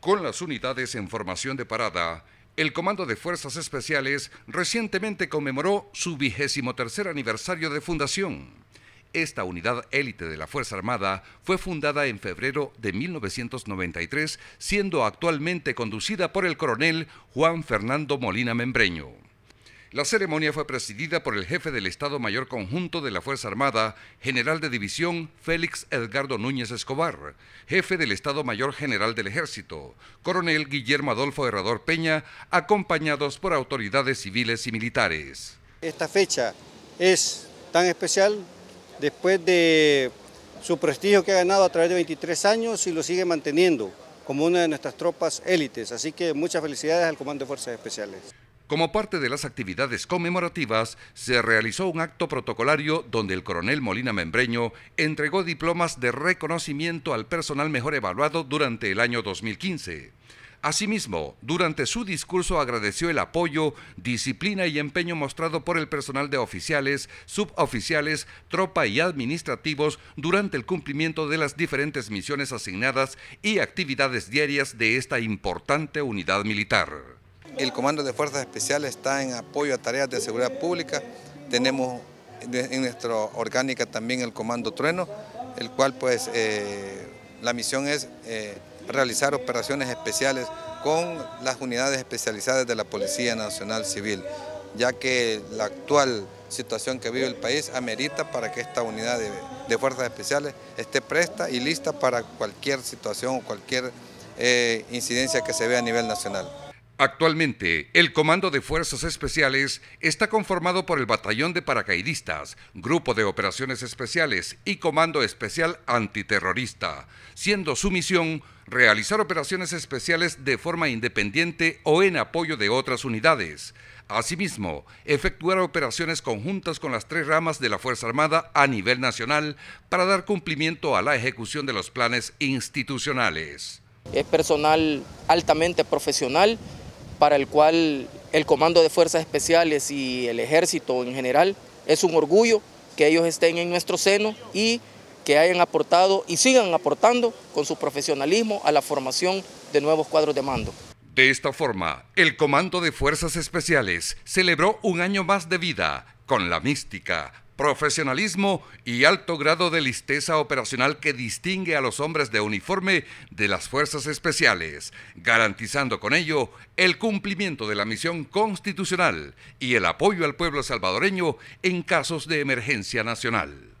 con las unidades en formación de parada. El Comando de Fuerzas Especiales recientemente conmemoró su vigésimo tercer aniversario de fundación. Esta unidad élite de la Fuerza Armada fue fundada en febrero de 1993, siendo actualmente conducida por el coronel Juan Fernando Molina Membreño. La ceremonia fue presidida por el jefe del Estado Mayor Conjunto de la Fuerza Armada, general de división Félix Edgardo Núñez Escobar, jefe del Estado Mayor General del Ejército, coronel Guillermo Adolfo Herrador Peña, acompañados por autoridades civiles y militares. Esta fecha es tan especial después de su prestigio que ha ganado a través de 23 años y lo sigue manteniendo como una de nuestras tropas élites. Así que muchas felicidades al Comando de Fuerzas Especiales. Como parte de las actividades conmemorativas, se realizó un acto protocolario donde el coronel Molina Membreño entregó diplomas de reconocimiento al personal mejor evaluado durante el año 2015. Asimismo, durante su discurso agradeció el apoyo, disciplina y empeño mostrado por el personal de oficiales, suboficiales, tropa y administrativos durante el cumplimiento de las diferentes misiones asignadas y actividades diarias de esta importante unidad militar. El Comando de Fuerzas Especiales está en apoyo a tareas de seguridad pública. Tenemos en nuestra orgánica también el Comando Trueno, el cual pues eh, la misión es eh, realizar operaciones especiales con las unidades especializadas de la Policía Nacional Civil, ya que la actual situación que vive el país amerita para que esta unidad de, fuerzas especiales esté presta y lista para cualquier situación o cualquier eh, incidencia que se vea a nivel nacional. Actualmente, el Comando de Fuerzas Especiales está conformado por el Batallón de Paracaidistas, Grupo de Operaciones Especiales y Comando Especial Antiterrorista, siendo su misión realizar operaciones especiales de forma independiente o en apoyo de otras unidades. Asimismo, efectuar operaciones conjuntas con las tres ramas de la Fuerza Armada a nivel nacional para dar cumplimiento a la ejecución de los planes institucionales. Es personal altamente profesional para el cual el Comando de Fuerzas Especiales y el Ejército en general es un orgullo que ellos estén en nuestro seno y que hayan aportado y sigan aportando con su profesionalismo a la formación de nuevos cuadros de mando. De esta forma, el Comando de Fuerzas Especiales celebró un año más de vida con la mística, profesionalismo y alto grado de listeza operacional que distingue a los hombres de uniforme de las fuerzas especiales, garantizando con ello el cumplimiento de la misión constitucional y el apoyo al pueblo salvadoreño en casos de emergencia nacional.